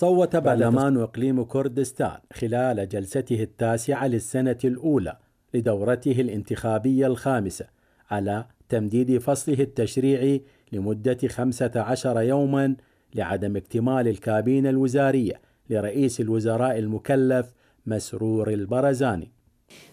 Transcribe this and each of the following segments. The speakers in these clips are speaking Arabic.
صوت برلمان إقليم كردستان خلال جلسته التاسعة للسنة الأولى لدورته الانتخابية الخامسة على تمديد فصله التشريعي لمدة 15 يوما لعدم اكتمال الكابينة الوزارية لرئيس الوزراء المكلف مسرور البرزاني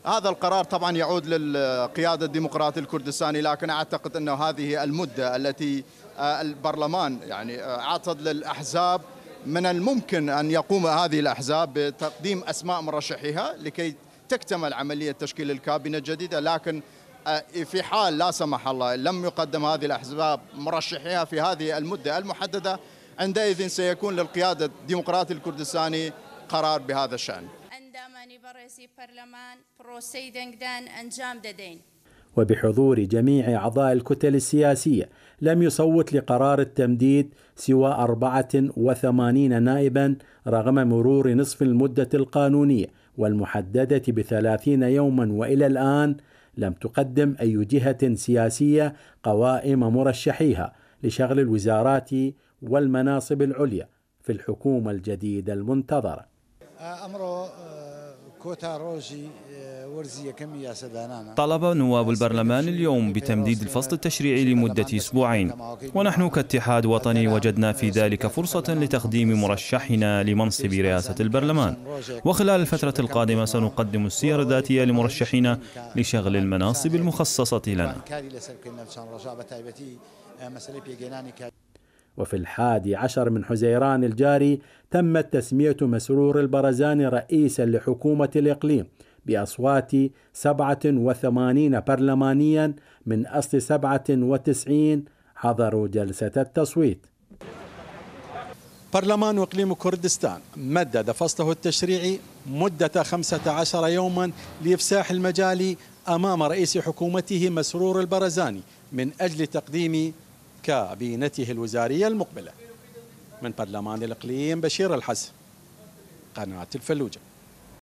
هذا القرار طبعا يعود للقيادة الديمقراطية الكردستاني لكن أعتقد أنه هذه المدة التي البرلمان يعني آه، عطد للأحزاب من الممكن أن يقوم هذه الأحزاب بتقديم أسماء مرشحيها لكي تكتمل عملية تشكيل الكابينة الجديدة لكن آه، في حال لا سمح الله لم يقدم هذه الأحزاب مرشحيها في هذه المدة المحددة عندئذ سيكون للقيادة الديمقراطي الكردستاني قرار بهذا الشأن وبحضور جميع أعضاء الكتل السياسية لم يصوت لقرار التمديد سوى 84 نائبا رغم مرور نصف المدة القانونية والمحددة بثلاثين يوما وإلى الآن لم تقدم أي جهة سياسية قوائم مرشحيها لشغل الوزارات والمناصب العليا في الحكومة الجديدة المنتظرة أمر آه، آه، طلب نواب البرلمان اليوم بتمديد الفصل التشريعي لمدة أسبوعين ونحن كاتحاد وطني وجدنا في ذلك فرصة لتقديم مرشحنا لمنصب رئاسة البرلمان وخلال الفترة القادمة سنقدم السير الذاتية لمرشحنا لشغل المناصب المخصصة لنا وفي الحادي عشر من حزيران الجاري تمت تسمية مسرور البرزاني رئيسا لحكومة الإقليم بأصوات 87 برلمانيا من أصل 97 حضروا جلسة التصويت برلمان إقليم كردستان مدد فصله التشريعي مدة 15 يوما لإفساح المجال أمام رئيس حكومته مسرور البرزاني من أجل تقديم كابينته الوزارية المقبلة من برلمان الإقليم بشير الحسن قناة الفلوجة